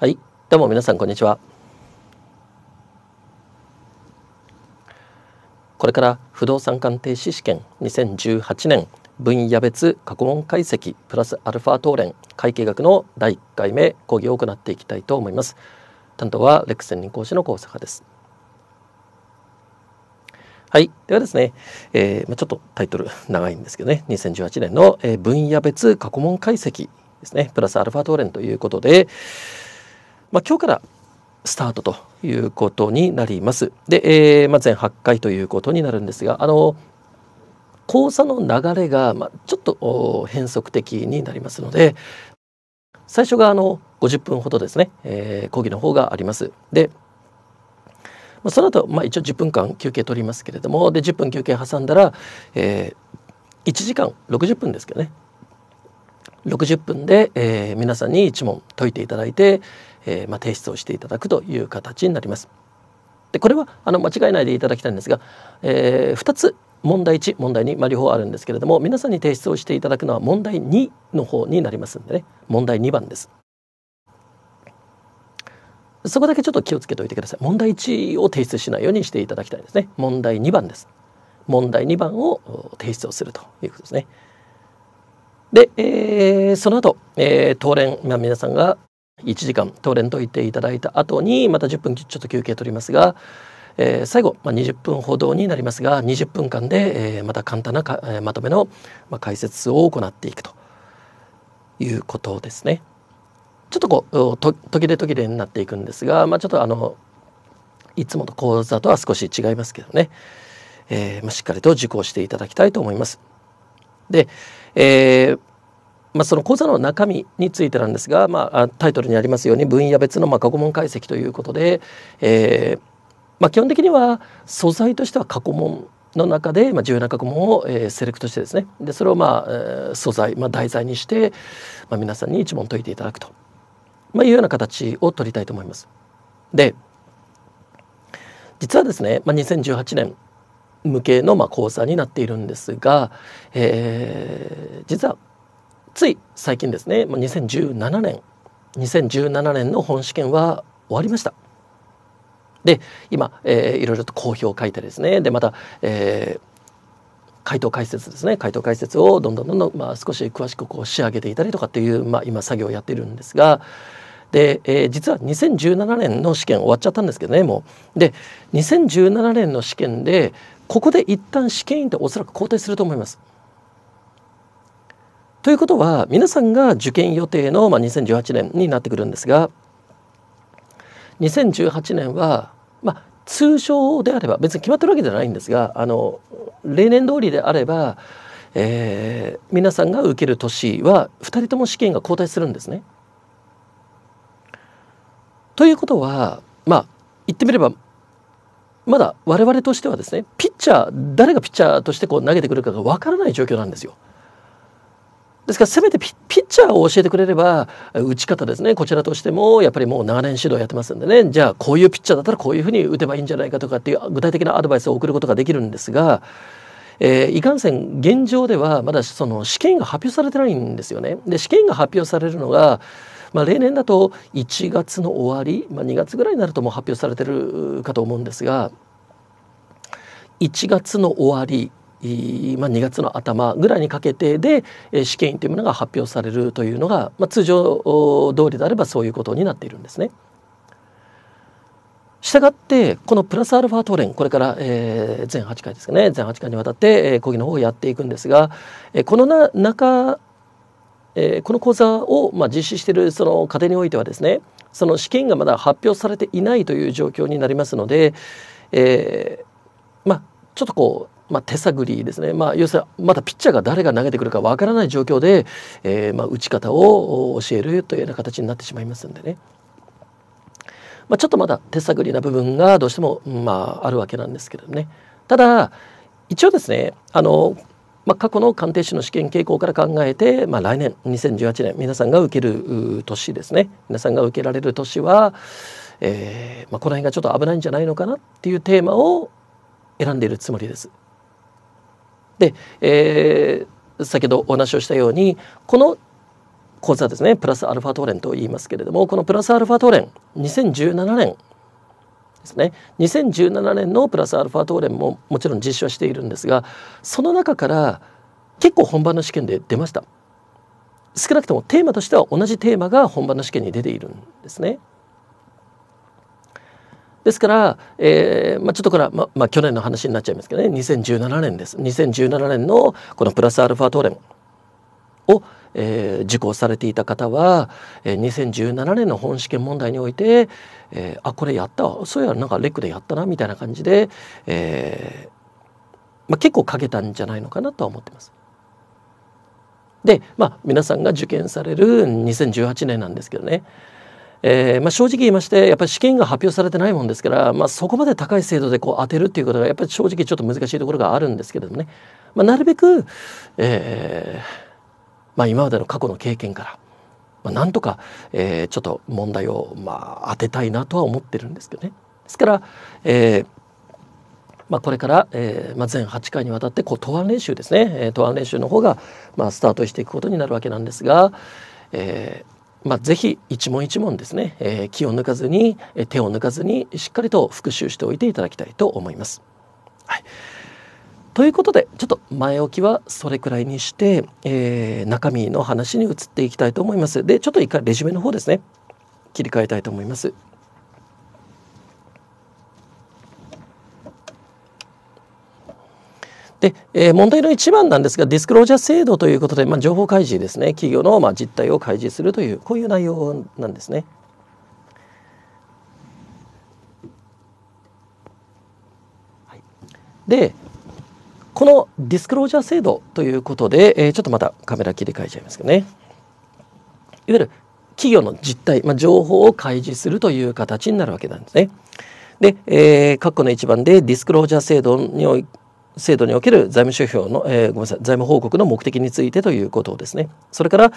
はい、どうも皆さんこんにちは。これから不動産鑑定士試験2018年分野別過去問解析プラスアルファ東連会計学の第1回目講義を行っていきたいと思います。担当はレック専任講師の高坂です。はい。ではですね、えー、まあ、ちょっとタイトル長いんですけどね、2018年の、え分野別過去問解析ですね、プラスアルファ東連ということで、まあ、今日からスタートということになります。で、えー、まあ、全8回ということになるんですが、あの講座の流れが、まあ、ちょっと変則的になりますので、最初があの50分ほどですね、えー、講義の方があります。で、まあ、その後、まあ、一応10分間休憩取りますけれども、で、10分休憩挟んだら、えー、1時間60分ですけどね、60分で、えー、皆さんに1問解いていただいて、えー、まあ、提出をしていただくという形になります。でこれはあの間違えないでいただきたいんですが、えー、2つ問題1問題2、まあ、両方あるんですけれども皆さんに提出をしていただくのは問題2の方になりますんでね問題2番です。そこだけちょっと気をつけておいてください。問題1を提出しないようにしていただきたいですね。問題2番です。問題2番を提出をするということですね。で、えー、その後、えー、当連、まあ、皆さんが1時間トーレントいていただいた後にまた10分ちょっと休憩取りますが、えー、最後、まあ、20分ほどになりますが20分間で、えー、また簡単なか、えー、まとめの、まあ、解説を行っていくということですね。ちょっとこうと途切れ途切れになっていくんですが、まあ、ちょっとあのいつもと講座とは少し違いますけどね、えーまあ、しっかりと受講していただきたいと思います。で、えーまあ、その講座の中身についてなんですが、まあ、タイトルにありますように分野別のま過去問解析ということで、えー、まあ、基本的には素材としては過去問の中で、ま重要な過去問を、えセレクトしてですねでそれを、まあ素材、ま題材にして、ま皆さんに一問解いていただくと、まいうような形を取りたいと思います。で実はですね、ま2018年向けのま講座になっているんですが、えー、実はつい最近ですね2017年2017年の本試験は終わりました。で今、えー、いろいろと公表を書いてですねでまた、えー、回答解説ですね回答解説をどんどんどんどん、まあ、少し詳しくこう仕上げていたりとかっていう、まあ、今作業をやっているんですがで、えー、実は2017年の試験終わっちゃったんですけどねもう。で2017年の試験でここで一旦試験員っておそらく交代すると思います。ということは皆さんが受験予定の、まあ、2018年になってくるんですが2018年は、まあ、通常であれば別に決まってるわけじゃないんですがあの例年通りであれば、えー、皆さんが受ける年は2人とも試験が交代するんですね。ということはまあ言ってみればまだ我々としてはですねピッチャー誰がピッチャーとしてこう投げてくるかが分からない状況なんですよ。ですからせめてピッチャーを教えてくれれば打ち方ですねこちらとしてもやっぱりもう長年指導やってますんでねじゃあこういうピッチャーだったらこういうふうに打てばいいんじゃないかとかっていう具体的なアドバイスを送ることができるんですが、えー、いかんせん現状ではまだその試験が発表されてないんですよね。で試験が発表されるのがまあ、例年だと1月の終わり、まあ、2月ぐらいになるともう発表されてるかと思うんですが1月の終わりまあ、2月の頭ぐらいにかけてで、え試験員というものが発表されるというのが、まあ、通常通りであればそういうことになっているんですね。したがってこのプラスアルファトレンこれから、えー、全8回ですかね全8回にわたって、えー、講義の方をやっていくんですが、えー、このな中、えー、この講座を、まあ、実施しているその家庭においてはですねその試験がまだ発表されていないという状況になりますので、えー、まあちょっとこうまあ、手探りですね、まあ、要するにまだピッチャーが誰が投げてくるかわからない状況で、えー、まあ、打ち方を教えるというような形になってしまいますんでね、まあ、ちょっとまだ手探りな部分がどうしても、まあ、あるわけなんですけどねただ一応ですねあの、まあ、過去の鑑定士の試験傾向から考えて、まあ、来年2018年皆さんが受ける年ですね皆さんが受けられる年は、えーまあ、この辺がちょっと危ないんじゃないのかなっていうテーマを選んでいるつもりです。で、えー、先ほどお話をしたようにこの講座ですねプラスアルファトーレンと言いますけれどもこのプラスアルファトーレン2017年ですね2017年のプラスアルファトーレンももちろん実施はしているんですがその中から結構本番の試験で出ました少なくともテーマとしては同じテーマが本番の試験に出ているんですねですから、えーまあ、ちょっとこれは、ままあ、去年の話になっちゃいますけどね2017年です2017年のこのプラスアルファトレンを、えー、受講されていた方は、えー、2017年の本試験問題において、えー、あこれやったわそういやなんかレックでやったなみたいな感じで、えーまあ、結構かけたんじゃないのかなとは思ってます。で、まあ、皆さんが受験される2018年なんですけどねえーまあ、正直言いましてやっぱり試験が発表されてないもんですから、まあ、そこまで高い精度でこう当てるっていうことがやっぱり正直ちょっと難しいところがあるんですけれどもね、まあ、なるべく、えーまあ、今までの過去の経験から、まあ、なんとか、えー、ちょっと問題を、まあ、当てたいなとは思ってるんですけどね。ですから、えーまあ、これから、えーまあ、全8回にわたってこう答案練習ですね、えー、答案練習の方が、まあ、スタートしていくことになるわけなんですが、えー、まあ、ぜひ一問一問ですね、えー、気を抜かずに、えー、手を抜かずにしっかりと復習しておいていただきたいと思います。はい、ということでちょっと前置きはそれくらいにして、えー、中身の話に移っていきたいと思います。でちょっと一回レジュメの方ですね切り替えたいと思います。で、えー、問題の一番なんですがディスクロージャー制度ということで、まあ、情報開示ですね企業のまあ実態を開示するというこういう内容なんですね。はい、でこのディスクロージャー制度ということで、えー、ちょっとまたカメラ切り替えちゃいますけどねいわゆる企業の実態、まあ、情報を開示するという形になるわけなんですね。で、えー、括弧の一番でディスクロージャー制度に制度における財務諸表の、えー、ごめんなさい財務報告の目的についてということですねそれから、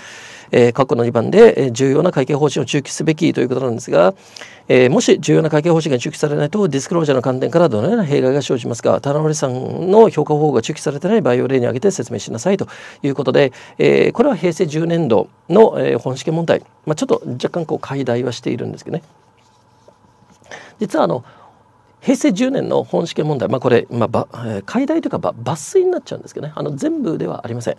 えー、過去の2番で、えー、重要な会計方針を中期すべきということなんですが、えー、もし重要な会計方針が中期されないとディスクロージャーの観点からどのような弊害が生じますか田辺さんの評価方法が中期されてない場合を例に挙げて説明しなさいということで、えー、これは平成10年度の、えー、本試験問題、まあ、ちょっと若干こう解題はしているんですけどね実はあの平成10年の本試験問題、まあ、これ、まあ、解題というか抜粋になっちゃうんですけどねあの全部ではありません。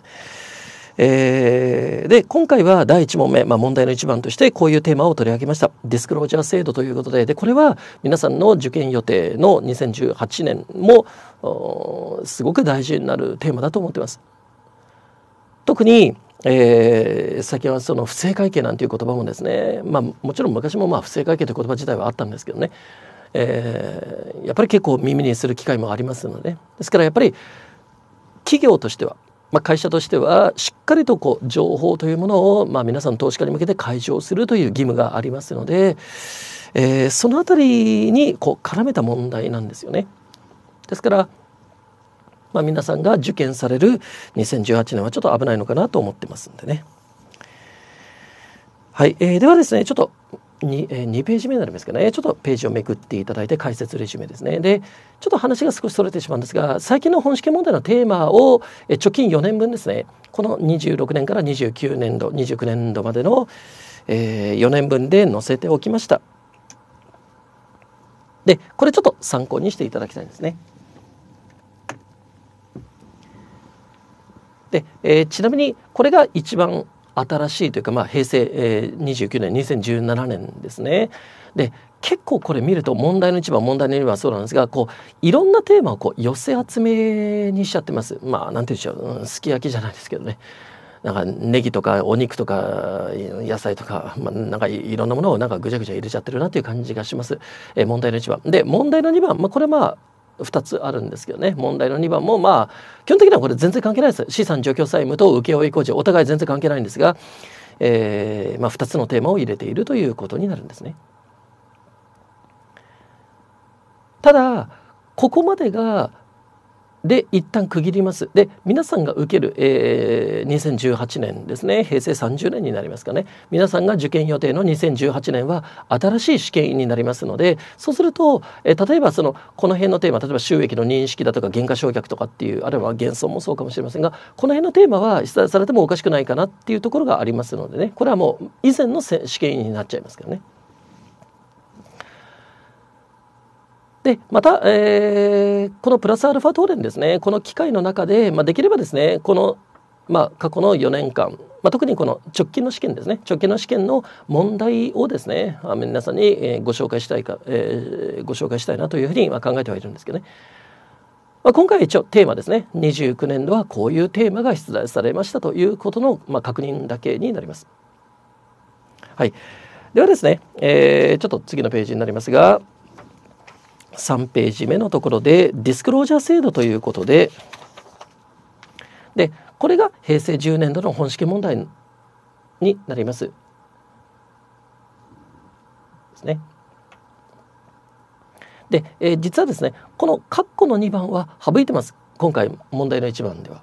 えー、で今回は第1問目、まあ、問題の一番としてこういうテーマを取り上げましたディスクロージャー制度ということででこれは皆さんの受験予定の2018年もすごく大事になるテーマだと思ってます。特にえー、最近はその不正会計なんていう言葉もですね、まあ、もちろん昔もまあ不正会計という言葉自体はあったんですけどねえー、やっぱり結構耳にする機会もありますのでですからやっぱり企業としては、まあ、会社としてはしっかりとこう情報というものを、まあ、皆さん投資家に向けて開示をするという義務がありますので、えー、その辺りにこう絡めた問題なんですよね。ですからまあ、皆さんが受験される2018年はちょっと危ないのかなと思ってますんでね。はい、えー、ではですねちょっと 2, えページ目になりますけどねちょっとページをめくっていただいて解説レジュメですねでちょっと話が少しそれてしまうんですが最近の本試験問題のテーマを、え貯金4年分ですねこの26年から29年度29年度までの、えー、4年分で載せておきましたでこれちょっと参考にしていただきたいんですねで、えー、ちなみにこれが一番新しいというか、まあ、平成、えー、29年2017年ですね。で結構これ見ると問題の一番問題の2番そうなんですがこういろんなテーマをこう寄せ集めにしちゃってます。まあ何て言うんでしょう、うん、すき焼きじゃないですけどね。なんかネギとかお肉とか野菜とか、まあ、なんかいろんなものをなんかぐちゃぐちゃ入れちゃってるなという感じがします。えー、問題の一番。で問題の二番、まあ、これまあ2つあるんですけどね問題の2番もまあ基本的にはこれ全然関係ないです資産除去債務と請負工事お互い全然関係ないんですが、えーまあ、2つのテーマを入れているということになるんですね。ただここまでがで一旦区切りますで皆さんが受ける、えー、2018年ですね平成30年になりますかね皆さんが受験予定の2018年は新しい試験になりますのでそうすると、えー、例えばそのこの辺のテーマ例えば収益の認識だとか減価償却とかっていうあるいは減損もそうかもしれませんがこの辺のテーマは出題されてもおかしくないかなっていうところがありますのでねこれはもう以前の試験になっちゃいますけどね。でまた、えー、このプラスアルファ東電ですねこの機会の中で、まあ、できればですねこの、まあ、過去の4年間、まあ、特にこの直近の試験ですね直近の試験の問題をですね皆さんに、えご紹介したいか、えー、ご紹介したいなというふうに、まあ、考えてはいるんですけどね。まあ、今回一応テーマですね29年度はこういうテーマが出題されましたということの、まあ、確認だけになります。はい、ではですね、えー、ちょっと次のページになりますが、3ページ目のところでディスクロージャー制度ということででこれが平成10年度の本式問題になります。ですね。で、えー、実はですねこの括弧の2番は省いてます今回問題の1番では。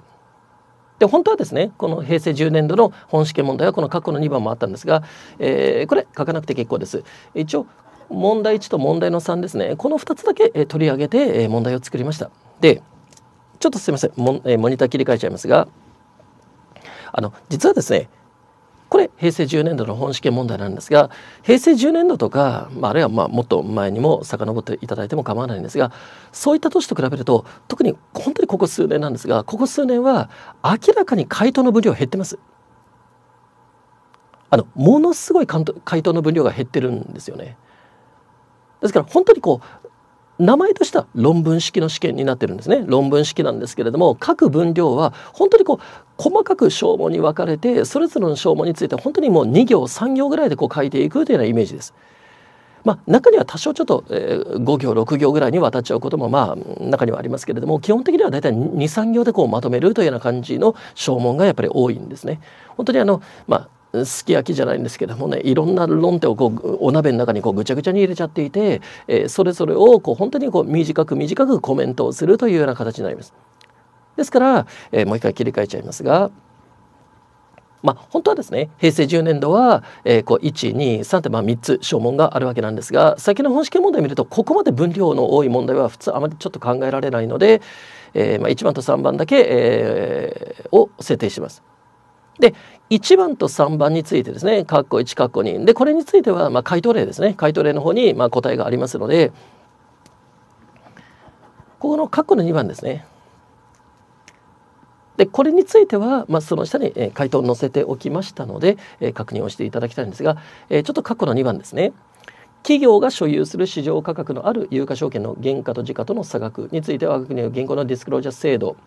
で本当はですねこの平成10年度の本試験問題はこの括弧の2番もあったんですが、えー、これ書かなくて結構です。一応問題1と問題の3ですねこの2つだけ、え取り上げて、え問題を作りましたでちょっとすいませんモ,、えモニター切り替えちゃいますがあの実はですねこれ平成10年度の本試験問題なんですが平成10年度とか、まあ、あるいはまあもっと前にも遡っていただいても構わないんですがそういった年と比べると特に本当にここ数年なんですがここ数年は明らかに回答の分量減ってます。あのものすごい回答の分量が減ってるんですよね。ですから本当にこう名前としては論文式の試験になってるんですね論文式なんですけれども各分量は本当にこう細かく小問に分かれてそれぞれの小問について本当にもう2行3行ぐらいでこう書いていくというようなイメージです。まあ、中には多少ちょっと、えー、5行6行ぐらいに渡っちゃうこともまあ中にはありますけれども基本的には大体23行でこうまとめるというような感じの証文がやっぱり多いんですね。本当にあの、まあすき焼きじゃないんですけどもねいろんな論点をこうお鍋の中にこうぐちゃぐちゃに入れちゃっていて、えー、それぞれをこう本当にこう短く短くコメントをするというような形になります。ですから、えー、もう一回切り替えちゃいますが。まあ、本当はですね平成10年度は、えー、こう123ってまあ3つ小問があるわけなんですが先の本試験問題を見るとここまで分量の多い問題は普通あまりちょっと考えられないので、えーまあ、1番と3番だけ、えー、を設定します。で1番と3番についてですね括弧1括弧2でこれについては、まあ、回答例ですね回答例の方に、まあ、答えがありますのでここの括弧の2番ですねでこれについては、まあ、その下に、えー、回答を載せておきましたので、えー、確認をしていただきたいんですが、えー、ちょっと括弧の2番ですね企業が所有する市場価格のある有価証券の原価と時価との差額については我が国の銀行のディスクロージャー制度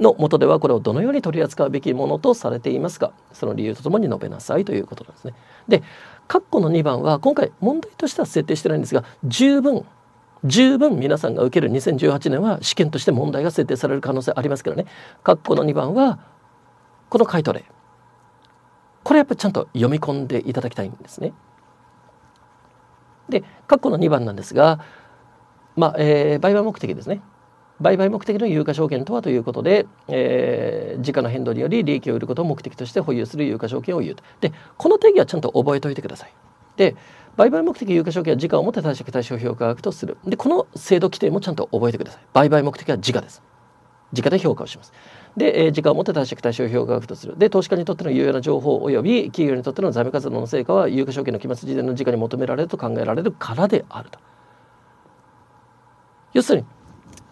のもではこれをどのように取り扱うべきものとされていますかその理由とともに述べなさいということなんですね。で括弧の2番は今回問題としては設定してないんですが十分十分皆さんが受ける2018年は試験として問題が設定される可能性ありますけどね括弧の2番はこの回答例これやっぱりちゃんと読み込んでいただきたいんですね。で括弧の2番なんですがまあ、えー、売買目的ですね売買目的の有価証券とはということで、えー、時価の変動により利益を得ることを目的として保有する有価証券を言うと。で、この定義はちゃんと覚えておいてください。で、売買目的有価証券は時価をもって貸借対象評価額とする。で、この制度規定もちゃんと覚えてください。売買目的は時価です。時価で評価をします。で、えー、時価をもって貸借対象評価額とする。で、投資家にとっての有用な情報及び企業にとっての財務活動の成果は有価証券の期末時点の時価に求められると考えられるからであると。要するに、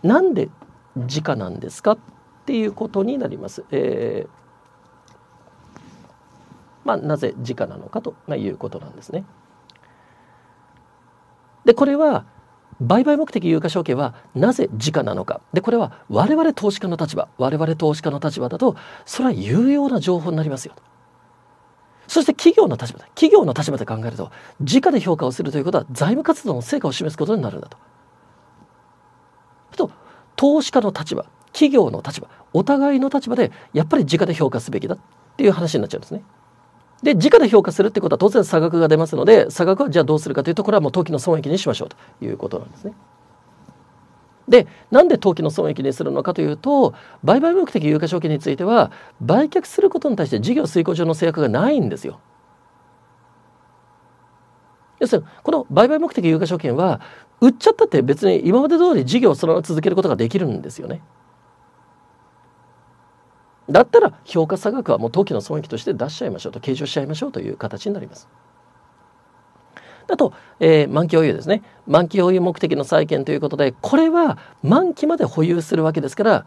なんで価なんですかっていうことになります。えーまあ、なぜ価なのかということなんですね。でこれは売買目的有価証券はなぜ時価なのかでこれは我々投資家の立場我々投資家の立場だとそれは有用な情報になりますよと。そして企業の立場で企業の立場で考えると時価で評価をするということは財務活動の成果を示すことになるんだと。と投資家の立場企業の立場お互いの立場でやっぱり直で評価すべきだっていう話になっちゃうんですね。で直で評価するってことは当然差額が出ますので差額はじゃあどうするかというところはもう投機の損益にしましょうということなんですね。でなんで投機の損益にするのかというと売買目的有価証券については売却することに対して事業遂行上の制約がないんですよ。要するにこの売買目的有価証券は売っちゃったって別に今まで通り事業をそのまま続けることができるんですよね。だったら評価差額はもう当期の損益として出しちゃいましょうと計上しちゃいましょうという形になります。だと、えー、満期保有ですね満期保有目的の債券ということでこれは満期まで保有するわけですから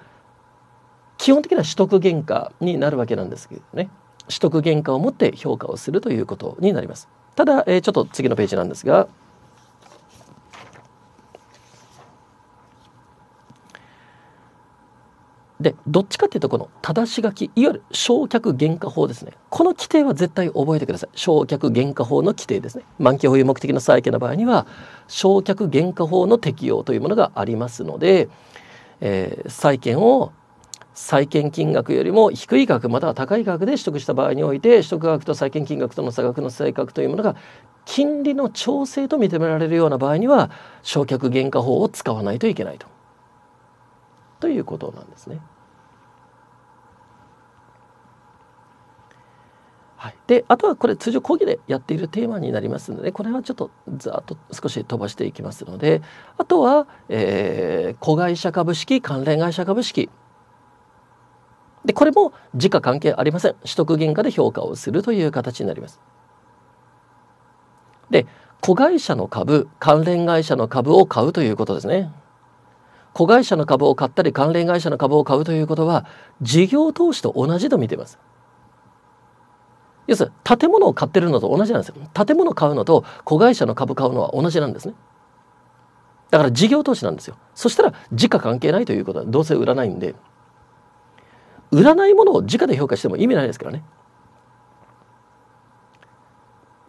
基本的には取得原価になるわけなんですけどね取得原価をもって評価をするということになります。ただ、えー、ちょっと次のページなんですがでどっちかっていうとこの正し書きいわゆる焼却原価法ですねこの規定は絶対覚えてください焼却原価法の規定ですね満期保有目的の債権の場合には焼却原価法の適用というものがありますので、えー、債権を債権金額よりも低い額または高い額で取得した場合において取得額と債権金額との差額の正確というものが金利の調整と認められるような場合には償却原価法を使わないといけないと。ということなんですね。はい、であとはこれ通常講義でやっているテーマになりますのでこれはちょっとざっと少し飛ばしていきますのであとは、えー、子会社株式関連会社株式でこれも時価関係ありません取得原価で評価をするという形になります。で子会社の株関連会社の株を買うということですね。子会社の株を買ったり関連会社の株を買うということは事業投資と同じと見ています。要するに建物を買ってるのと同じなんですよ建物買うのと子会社の株買うのは同じなんですねだから事業投資なんですよそしたら時価関係ないということはどうせ売らないんで売らないものを時価で評価しても意味ないですからね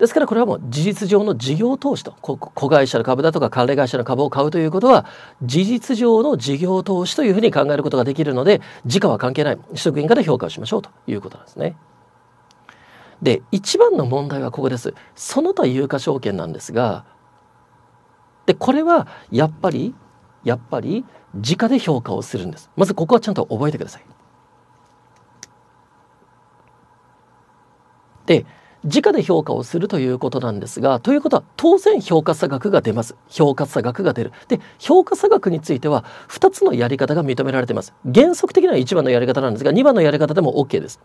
ですからこれはもう事実上の事業投資と子会社の株だとか関連会社の株を買うということは事実上の事業投資というふうに考えることができるので時価は関係ない取得員価で評価をしましょうということなんですね。で一番の問題はここですその他有価証券なんですがでこれはやっぱりやっぱり直で評価をするんですまずここはちゃんと覚えてくださいで直で評価をするということなんですがということは当然評価差額が出ます評価差額が出るで評価差額については2つのやり方が認められています原則的には1番のやり方なんですが2番のやり方でも OK です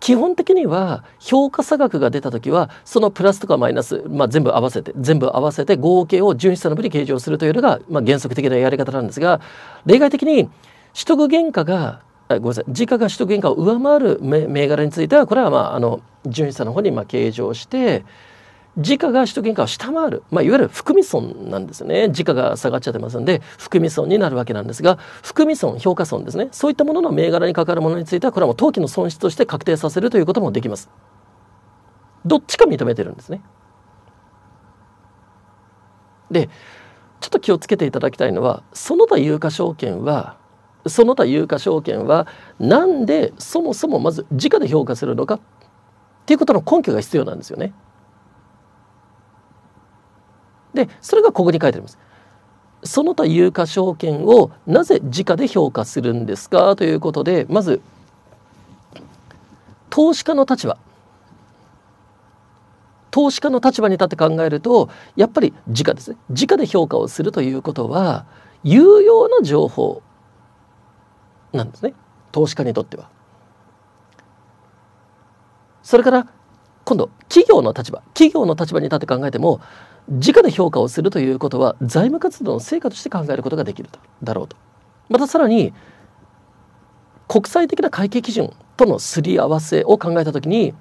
基本的には評価差額が出た時はそのプラスとかマイナス、まあ、全部合わせて全部合わせて合計を純資産の分に計上するというのが、まあ、原則的なやり方なんですが例外的に取得原価がごめんなさい時価が取得原価を上回る銘柄についてはこれはまああの純資産の方にまあ計上して時価が首都圏価を下回る、まあ、いわゆる含み損なんですね時価が下がっちゃってますんで含み損になるわけなんですが含み損評価損ですねそういったものの銘柄に関わるものについてはこれはもう当期の損失として確定させるということもできますどっちか認めてるんですねでちょっと気をつけていただきたいのはその他有価証券はその他有価証券はなんでそもそもまず時価で評価するのかっていうことの根拠が必要なんですよね。でそれがここに書いてあります。その他有価証券をなぜ時価で評価するんですかということでまず投資家の立場投資家の立場に立って考えるとやっぱり時価ですね時価で評価をするということは有用な情報なんですね投資家にとっては。それから今度企業の立場企業の立場に立って考えても直で評価をするということは財務活動の成果として考えることができるだろうと。またさらに国際的な会計基準とのすり合わせを考えた時に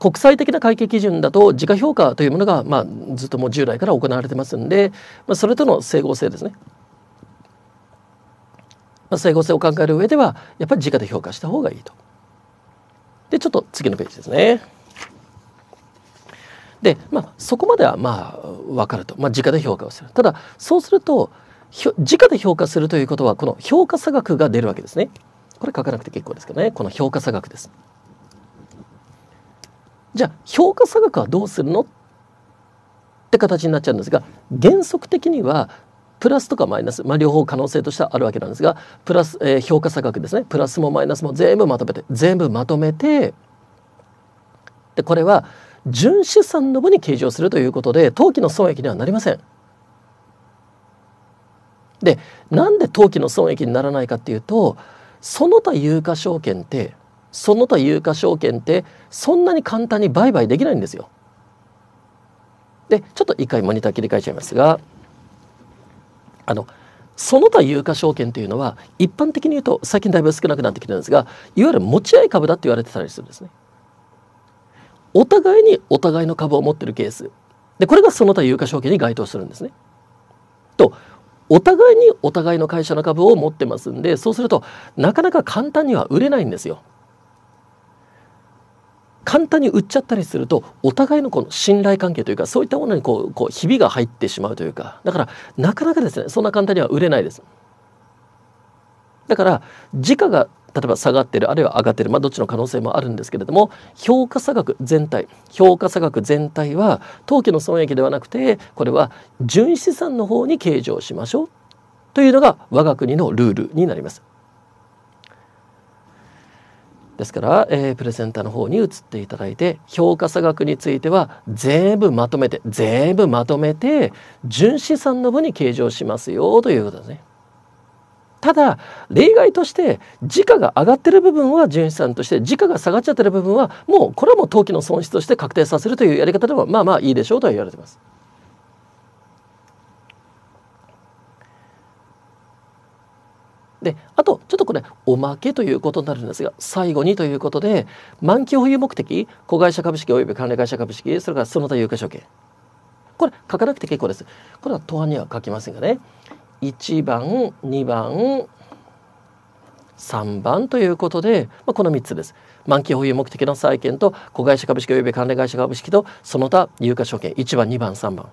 国際的な会計基準だと時価評価というものが、まあ、ずっともう従来から行われてますんで、まあ、それとの整合性ですね、まあ、整合性を考える上ではやっぱり時価で評価した方がいいと。でちょっと次のページですね。でまあそこまではまあ分かると、まあ、直で評価をするただそうすると直で評価するということはこの評価差額が出るわけですねこれ書かなくて結構ですけどねこの評価差額ですじゃあ評価差額はどうするのって形になっちゃうんですが原則的にはプラスとかマイナス、まあ、両方可能性としてはあるわけなんですがプラス、えー、評価差額ですねプラスもマイナスも全部まとめて全部まとめてでこれは純資産の分に計上するということで当期の損益にはなりません。でなんで当期の損益にならないかっていうとその他有価証券ってその他有価証券ってそんなに簡単に売買できないんですよ。でちょっと一回モニター切り替えちゃいますが。あのその他有価証券というのは一般的に言うと最近だいぶ少なくなってきてるんですがいわゆる持ち合い株だって言われてたりするんですね。お互いにお互いの株を持ってるケースでこれがその他有価証券に該当するんですね。とお互いにお互いの会社の株を持ってますんでそうするとなかなか簡単には売れないんですよ。簡単に売っちゃったりするとお互いのこの信頼関係というかそういったものにこうこうひびが入ってしまうというかだからなかなかですねそんな簡単には売れないです。だから時価が例えば下がってるあるいは上がってる、まあ、どっちの可能性もあるんですけれども評価差額全体評価差額全体は当期の損益ではなくてこれは純資産の方に計上しましょうというのが我が国のルールになります。ですから、えー、プレゼンターの方に移っていただいて評価差額については全部まとめて全部まとめて純資産の分に計上しますよということですね。ただ例外として時価が上がってる部分は純資産として時価が下がっちゃってる部分はもうこれはもう投機の損失として確定させるというやり方でもまあまあいいでしょうとは言われてます。であとちょっとこれおまけということになるんですが最後にということで満期保有目的子会社株式及び関連会社株式それからその他有価証券これ書かなくて結構ですこれは答案には書きませんがね1番2番3番ということで、まあ、この3つです満期保有目的の債券と子会社株式及び関連会社株式とその他有価証券1番2番3番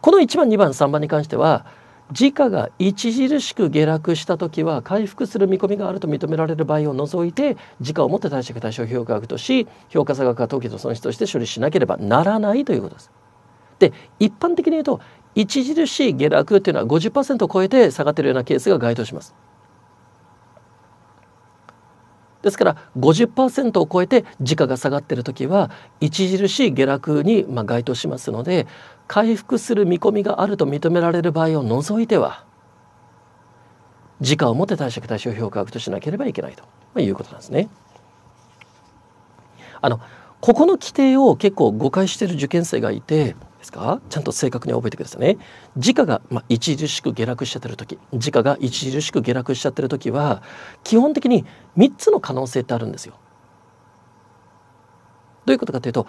この1番2番3番に関しては時価が著しく下落した時は回復する見込みがあると認められる場合を除いて時価をもって貸借対象評価額とし評価差額が当期の損失として処理しなければならないということです。で一般的に言うと著しい下落というのは50%を超えて下がっているようなケースが該当します。ですから50%を超えて時価が下がっている時は著しい下落にまあ該当しますので回復する見込みがあると認められる場合を除いては時価をもって貸借対象評価額としなければいけないということなんですね。あのここの規定を結構誤解している受験生がいてですかちゃんと正確に覚えてくださいね。時価が、まあ、著しく下落しちゃってる時時価が著しく下落しちゃってる時は基本的に3つの可能性ってあるんですよ。どういうことかというと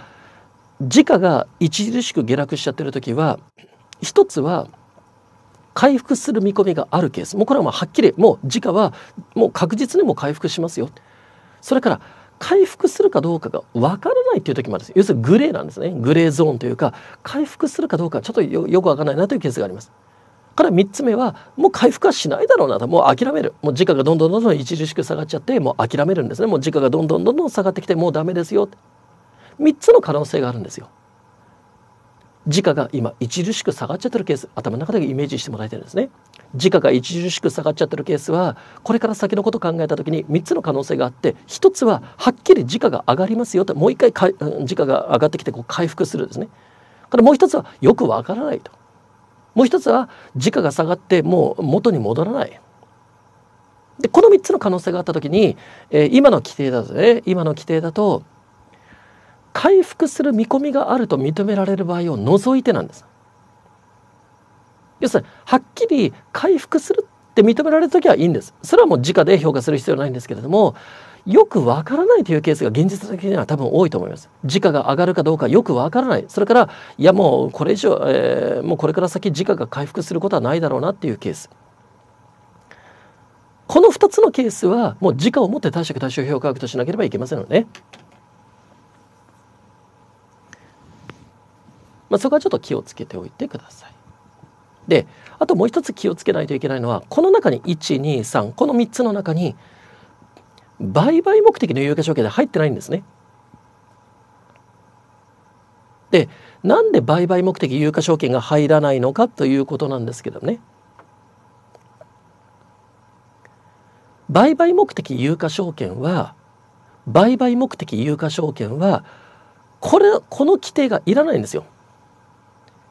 時価が著しく下落しちゃってる時は一つは回復する見込みがあるケースもうこれはもうはっきりもう時価はもう確実にも回復しますよそれから回復するかどうかが分からないという時もあるんです要するにグレーなんですねグレーゾーンというか回復するかどうかちょっとよく分からないなというケースがありますから3つ目はもう回復はしないだろうなともう諦めるもう時価がどんどんどんどん著しく下がっちゃってもう諦めるんですねもう時価がどんどんどんどん下がってきてもうダメですよ三つの可能性があるんですよ。時価が今著しく下がっちゃってるケース頭の中でイメージしてもらいたいんですね。時価が著しく下がっちゃってるケースはこれから先のことを考えた時に3つの可能性があって1つははっきり時価が上がりますよともう一回か時価が上がってきてこう回復するですね。からもう1つはよくわからないと。もう1つは時価が下がってもう元に戻らない。でこの3つの可能性があった時に、えー、今の規定だとね今の規定だと回復する見込みがあると認められる場合を除いてなんです。要するにはっきり回復するって認められる時はいいんです。それはもう直で評価する必要はないんですけれどもよくわからないというケースが現実的には多分多いと思います。時価が上がるかどうかよくわからない。それから、いやもうこれ以上、えー、もうこれから先時価が回復することはないだろうなっていうケース。この2つのケースはもう時価をもって貸借対象評価額としなければいけませんので、ね。まあ、そこはちょっと気をつけておいてください。であともう一つ気をつけないといけないのはこの中に123この3つの中に売買目的の有価証券で入ってないんですね。でなんで売買目的有価証券が入らないのかということなんですけどね。売買目的有価証券は売買目的有価証券はこれこの規定がいらないんですよ。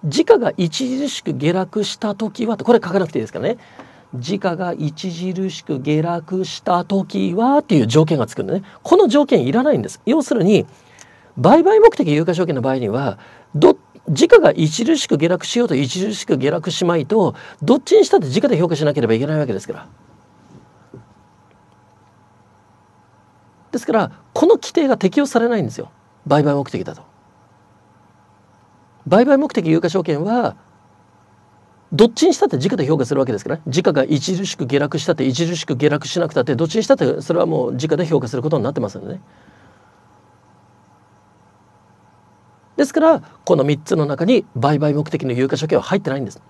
時価が著しく下落した時はこれ書かなくていいですからね時価が著しく下落した時はっていう条件がつくんでねこの条件いらないんです要するに売買目的有価証券の場合にはど時価が著しく下落しようと著しく下落しまいとどっちにしたって時価で評価しなければいけないわけですから。ですからこの規定が適用されないんですよ売買目的だと。売買目的有価証券はどっちにしたって時価で評価するわけですから時価が著しく下落したって著しく下落しなくたってどっちにしたってそれはもう時価で評価することになってますのでね。ですからこの3つの中に売買目的の有価証券は入ってないんです。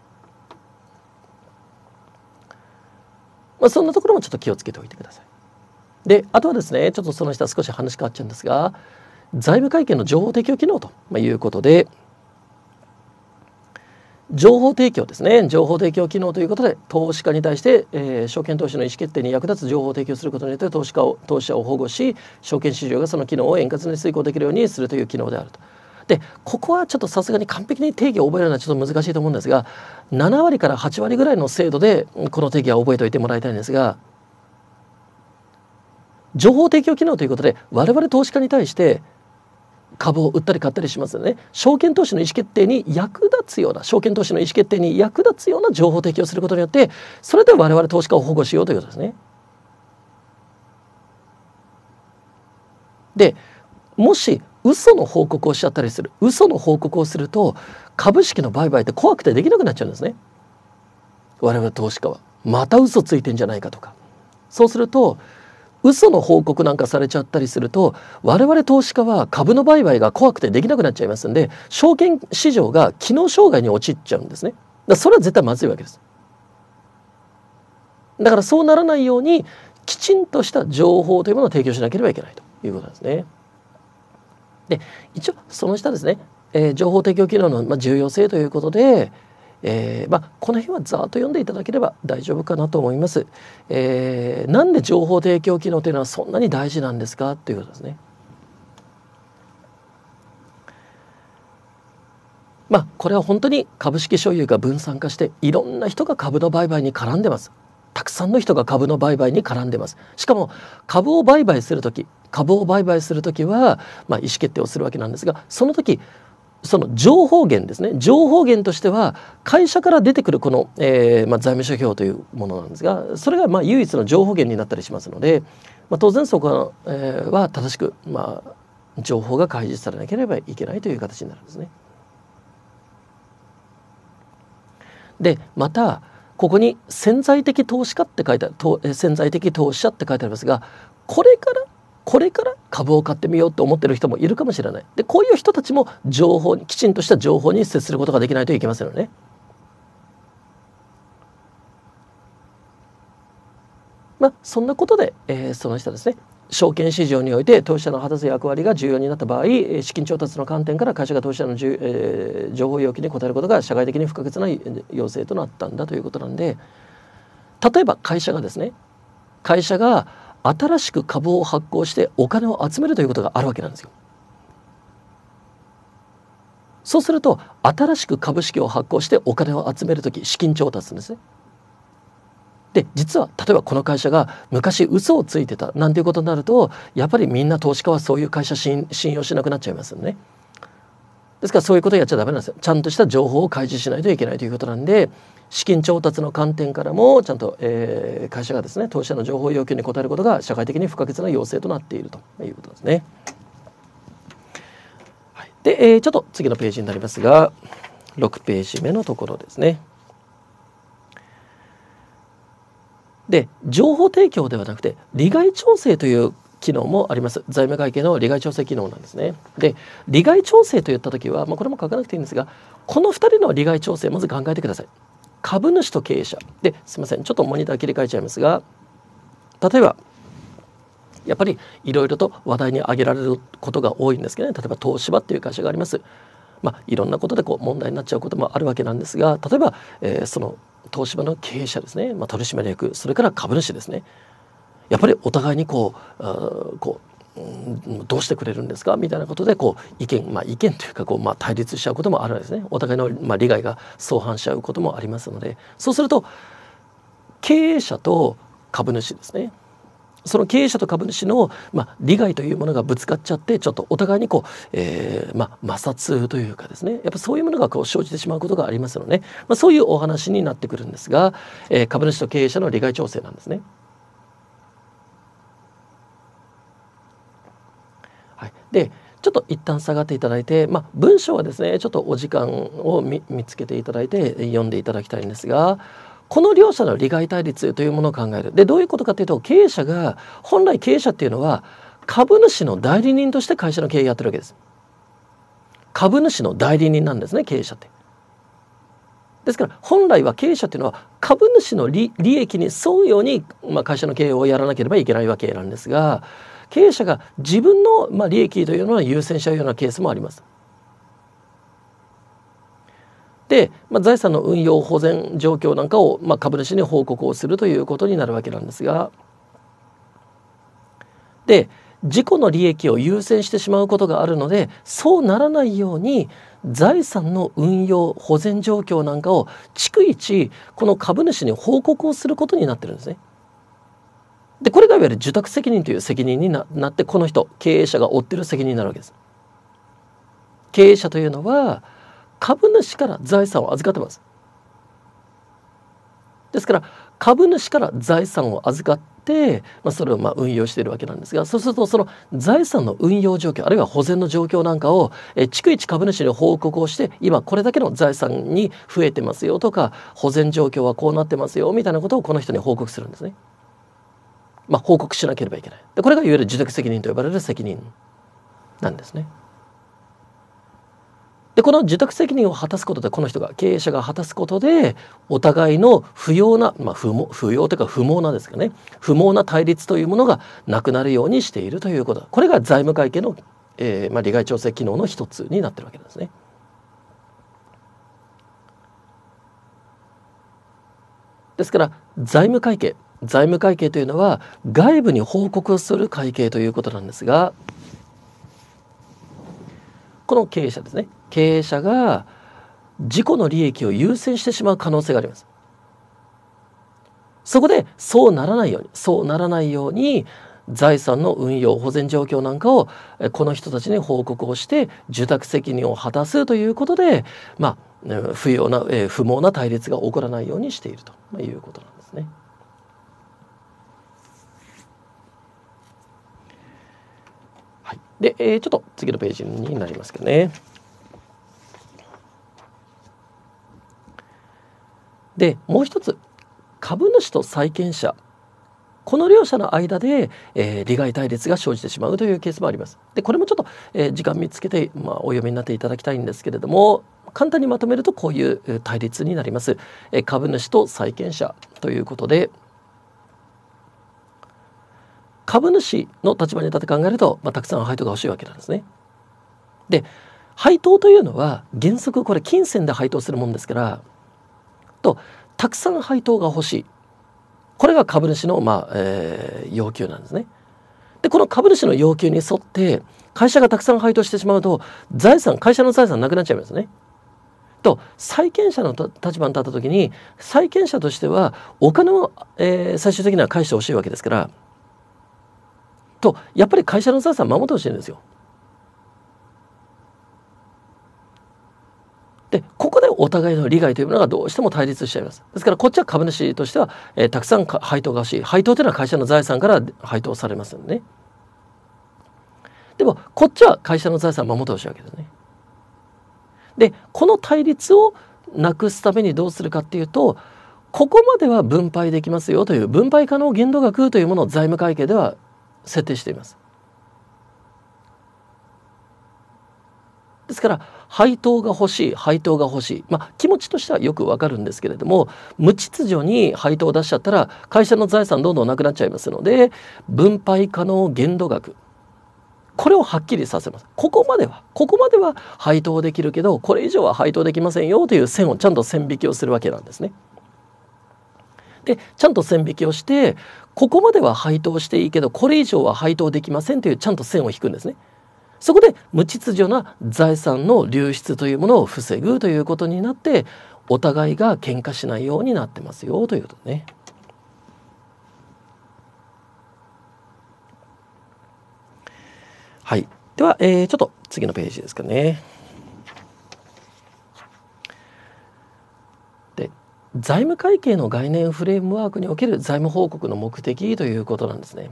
まあ、そんなところもちょっと気をつけておいてください。であとはですねちょっとその下少し話変わっちゃうんですが財務会計の情報提供機能ということで。情報提供ですね情報提供機能ということで投資家に対して、えー、証券投資の意思決定に役立つ情報を提供することによって投資家を投資者を保護し証券市場がその機能を円滑に遂行できるようにするという機能であると。でここはちょっとさすがに完璧に定義を覚えるのはちょっと難しいと思うんですが7割から8割ぐらいの精度でこの定義は覚えておいてもらいたいんですが情報提供機能ということで我々投資家に対して株を売ったり買ったりしますよね証券投資の意思決定に役立つような証券投資の意思決定に役立つような情報提供することによってそれで我々投資家を保護しようということですね。でもし嘘の報告をしちゃったりする嘘の報告をすると株式の売買って怖くてできなくなっちゃうんですね我々投資家はまた嘘ついてんじゃないかとかそうすると嘘の報告なんかされちゃったりすると我々投資家は株の売買が怖くてできなくなっちゃいますんで証券市場が機能障害に陥っちゃうんですねだそれは絶対まずいわけですだからそうならないようにきちんとした情報というものを提供しなければいけないということなんですねで一応その下ですね、えー、情報提供機能の重要性ということでえー、まあ、この辺はざっと読んでいただければ大丈夫かなと思います。えー、なんで情報提供機能というのはそんなに大事なんですかということですね。まあ、これは本当に株式所有が分散化していろんな人が株の売買に絡んでます。たくさんの人が株の売買に絡んでますしかも株を売買する時株を売買する時は、まあ、意思決定をするわけなんですがその時その情報源ですね情報源としては会社から出てくるこの、えー、まあ、財務諸表というものなんですがそれがま唯一の情報源になったりしますので、まあ、当然そこは,、えー、は正しく、まあ、情報が開示されなければいけないという形になるんですね。でまたここに潜在的投資家って書いてある潜在的投資者って書いてありますがこれからこれから株を買ってみようと思ってる人もいるかもしれないでこういう人たちも情報にきちんとした情報に接することができないといけませんよね。まあ、そんなことで、えー、その人ですね証券市場において投資者の果たす役割が重要になった場合資金調達の観点から会社が投資者のじゅ、えー、情報要求に応えることが社会的に不可欠な要請となったんだということなんで例えば会社がですね会社が新しく株を発行してお金を集めるということがあるわけなんですよ。そうすると新しく株式を発行してお金を集める時資金調達んですね。で実は例えばこの会社が昔嘘をついてたなんていうことになるとやっぱりみんな投資家はそういう会社信用しなくなっちゃいますよね。ですからそういうことをやっちゃダメなんですよちゃんとした情報を開示しないといけないということなんで資金調達の観点からもちゃんと、えー、会社がですね投資者の情報要求に応えることが社会的に不可欠な要請となっているということですね。はい、で、えー、ちょっと次のページになりますが6ページ目のところですね。で情報提供ではなくて利害調整という機能もあります財務会計の利害調整機能なんですねで利害調整といった時は、まあ、これも書かなくていいんですがこの2人の利害調整まず考えてください株主と経営者ですいませんちょっとモニター切り替えちゃいますが例えばやっぱりいろいろと話題に挙げられることが多いんですけどね例えば東芝っていう会社がありますまあ、いろんなことでこう問題になっちゃうこともあるわけなんですが例えば、えー、その東芝の経営者ですね、まあ、取締役それから株主ですねやっぱりお互いにこうこううん、どうしてくれるんですかみたいなことでこう意見、まあ、意見というかこう、まあ、対立しちゃうこともあるんですねお互いの、まあ、利害が相反しちゃうこともありますのでそうすると経営者と株主ですねその経営者と株主の、まあ、利害というものがぶつかっちゃってちょっとお互いにこう、えーまあ、摩擦というかですねやっぱそういうものがこう生じてしまうことがありますので、ね、まあ、そういうお話になってくるんですが、えー、株主と経営者の利害調整なんですね。でちょっと一旦下がっていただいて、まあ、文章はですねちょっとお時間を見つけていただいて読んでいただきたいんですがこの両者の利害対立というものを考えるでどういうことかというと経営者が本来経営者っていうのは株主の代理人として会社の経営やってるわけです株主の代理人なんですね経営者ってですから本来は経営者っていうのは株主の利益に沿うように、まあ、会社の経営をやらなければいけないわけなんですが経営者が自分の、まあ、利益というのは優先しちゃうようなケースもあります。で、まあ、財産の運用保全状況なんかを、まあ、株主に報告をするということになるわけなんですがで自己の利益を優先してしまうことがあるのでそうならないように財産の運用保全状況なんかを逐一この株主に報告をすることになってるんですね。でこれがいわゆる受託責任という責任になってこの人経営者が負ってる責任になるわけです。経営者というのは株主から財産を預かってます。ですから株主から財産を預かって、まあ、それをまあ運用しているわけなんですがそうするとその財産の運用状況あるいは保全の状況なんかをえ逐一株主に報告をして今これだけの財産に増えてますよとか保全状況はこうなってますよみたいなことをこの人に報告するんですね。まあ、報告しなければいけないでこれがいわゆる受託責任と呼ばれる責任なんですね。でこの受託責任を果たすことでこの人が経営者が果たすことでお互いの不要な、まあ、不不要というか不毛なですかね不毛な対立というものがなくなるようにしているということこれが財務会計の、えーまあ、利害調整機能の一つになってるわけですね。ですから財務会計財務会計というのは外部に報告をする会計ということなんですがこの経営者ですね経営者が事故の利益を優先してしまう可能性がありますそこでそうならないようにそうならないように財産の運用保全状況なんかをこの人たちに報告をして受託責任を果たすということでまあ不要な、不毛な対立が起こらないようにしているということなんですね。で、えー、ちょっと次のページになりますけどね。で、もう一つ、株主と債権者。この両者の間で、えー、利害対立が生じてしまうというケースもあります。で、これもちょっと、えー、時間見つけて、まあ、お読みになっていただきたいんですけれども、簡単にまとめるとこういう対立になります。えー、株主と債権者ということで、株主の立場に立って考えると、まあ、たくさん配当が欲しいわけなんですね。で配当というのは原則これ金銭で配当するもんですからとたくさん配当が欲しいこれが株主の、まあえー、要求なんですね。でこの株主の要求に沿って会社がたくさん配当してしまうと財産会社の財産なくなっちゃいますね。と債権者の立場に立った時に債権者としてはお金を、えー、最終的には返してほしいわけですからとやっぱり会社の財産守ってほしいんですよ。でここでお互いの利害というものがどうしても対立しちゃいます。ですからこっちは株主としては、えー、たくさん配当が欲しい配当というのは会社の財産から配当されますよね。でもこっちは会社の財産を守ってほしいわけですね。でこの対立をなくすためにどうするかっていうとここまでは分配できますよという分配可能限度額というものを財務会計では設定しています。ですから配当が欲しい配当が欲しい、まあ、気持ちとしてはよくわかるんですけれども無秩序に配当を出しちゃったら会社の財産どんどんなくなっちゃいますので分配可能限度額これをはっきりさせますここまではここまでは配当できるけどこれ以上は配当できませんよという線をちゃんと線引きをするわけなんですね。でちゃんと線引きをしてここまでは配当していいけどこれ以上は配当できませんというちゃんと線を引くんですね。そこで無秩序な財産の流出というものを防ぐということになってお互いが喧嘩しないようになってますよということね。はい。では、えー、ちょっと次のページですかね。財務会計の概念フレームワークにおける財務報告の目的ということなんですね。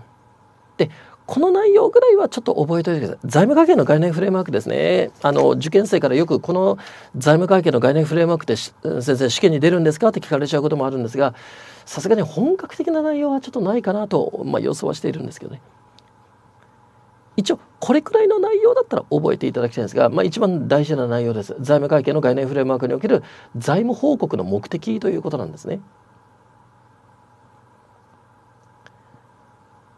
でこの内容ぐらいはちょっと覚えておいてください。財務会計の概念フレームワークですね。あの、受験生からよくこの財務会計の概念フレームワークって先生試験に出るんですかって聞かれちゃうこともあるんですが、さすがに本格的な内容はちょっとないかなと、まあ、予想はしているんですけどね。一応これくらいの内容だったら覚えていただきたいんですが、まあ、一番大事な内容です財務会計の概念フレームワークにおける財務報告の目的ということなんですね。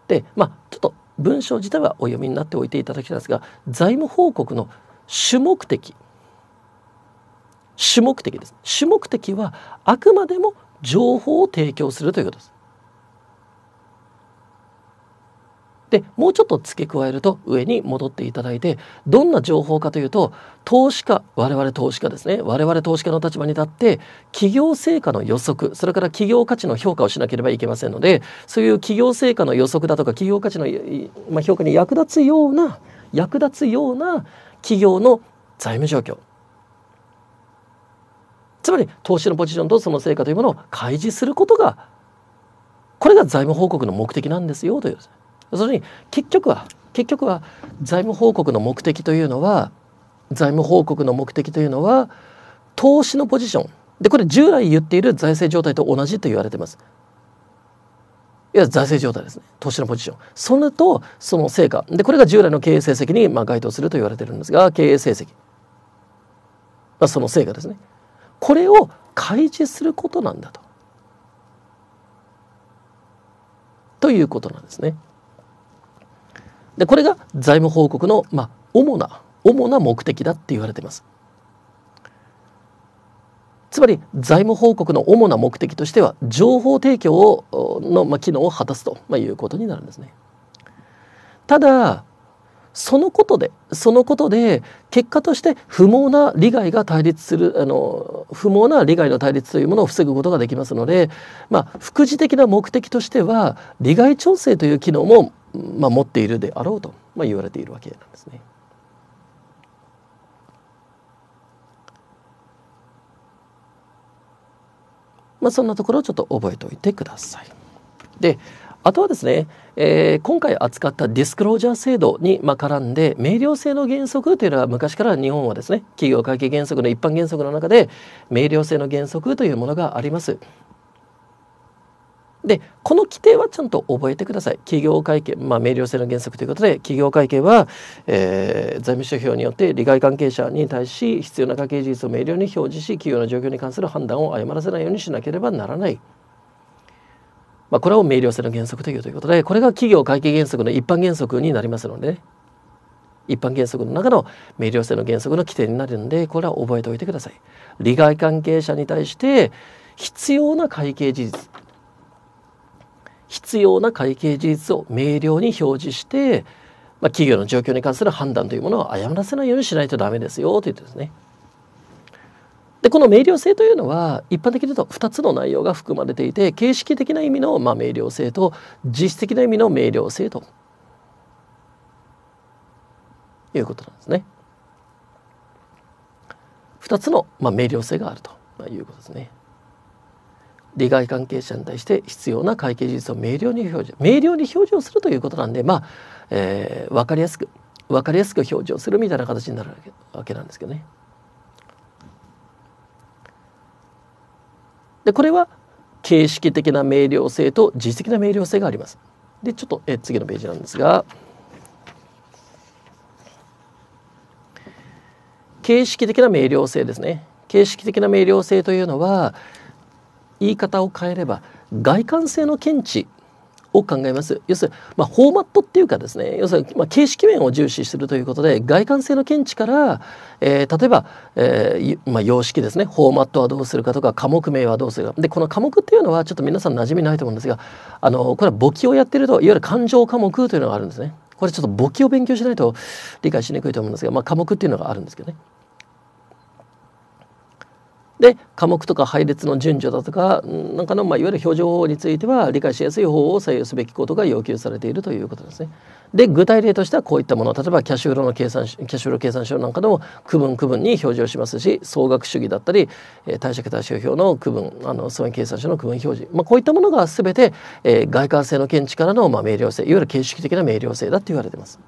でまあちょっと文章自体はお読みになっておいていただきたいんですが財務報告の主目的主目的です主目的はあくまでも情報を提供するということですでもうちょっと付け加えると上に戻っていただいてどんな情報かというと投資家我々投資家ですね我々投資家の立場に立って企業成果の予測それから企業価値の評価をしなければいけませんのでそういう企業成果の予測だとか企業価値の、まあ、評価に役立つような役立つような企業の財務状況つまり投資のポジションとその成果というものを開示することがこれが財務報告の目的なんですよというです、ね、それに結局は結局は財務報告の目的というのは財務報告の目的というのは投資のポジションでこれ従来言っている財政状態と同じと言われてますいや財政状態ですね投資のポジションそれとその成果でこれが従来の経営成績にまあ該当すると言われてるんですが経営成績、まあ、その成果ですねこれを開示することなんだとということなんですね。でこれが財務報告の、まあ、主な主な目的だって言われていますつまり財務報告の主な目的としては情報提供をの、まあ、機能を果たすと、まあ、いうことになるんですねただそのことでそのことで結果として不毛な利害が対立するあの不毛な利害の対立というものを防ぐことができますので、まあ、副次的な目的としては利害調整という機能もまあ、持っているであろうと、まあ、言われているわけなんですね。まあ、そんなところをちょっと覚えておいてください。であとはですね、えー、今回扱ったディスクロージャー制度に絡んで明瞭性の原則というのは昔から日本はですね企業会計原則の一般原則の中で明瞭性の原則というものがあります。でこの規定はちゃんと覚えてください企業会計まあ明瞭性の原則ということで企業会計は、えー、財務諸表によって利害関係者に対し必要な会計事実を明瞭に表示し企業の状況に関する判断を誤らせないようにしなければならない。まあ、これを明瞭性の原則というということでこれが企業会計原則の一般原則になりますので、ね、一般原則の中の明瞭性の原則の規定になるんでこれは覚えておいてください。利害関係者に対して必要な会計事実必要な会計事実を明瞭に表示して、まあ、企業の状況に関する判断というものを誤らせないようにしないとダメですよと言ってですね。でこの明瞭性というのは一般的に言うと2つの内容が含まれていて形式的な意味のまあ明瞭性と実質的な意味の明瞭性ということなんですね。2つのまあ明瞭性があるということですね。利害関係者に対して必要な会計事実を明瞭に表示明瞭に表示をするということなんでまあ、えー、分かりやすく分かりやすく表示をするみたいな形になるわけなんですけどね。でこれは形式的な明瞭性と実的な明瞭性があります。でちょっとえ次のページなんですが形式的な明瞭性ですね。形式的な明瞭性というのは、言い方を変えれば外観性の検知を考えます要するに、まあ、フォーマットっていうかですね要するに、まあ、形式面を重視するということで外観性の見地から、えー、例えば、えー、まあ、様式ですねフォーマットはどうするかとか科目名はどうするかでこの科目っていうのはちょっと皆さん馴染みないと思うんですがあのこれは簿記をやってるといわゆる感情科目というのがあるんですね。これちょっと簿記を勉強しないと理解しにくいと思うんですが、ま科目っていうのがあるんですけどね。で科目とか配列の順序だとかなんかの、まあ、いわゆる表情法については理解しやすい方を採用すべきことが要求されているということですね。で具体例としてはこういったもの例えばキャッシュフローの計算キャシュフロ計算書なんかでも区分区分に表示をしますし総額主義だったり、えー、貸借対照表の区分あの総益計算書の区分表示、まあ、こういったものが全て、えー、外観性の見地からの、まあ、明瞭性いわゆる形式的な明瞭性だと言われています。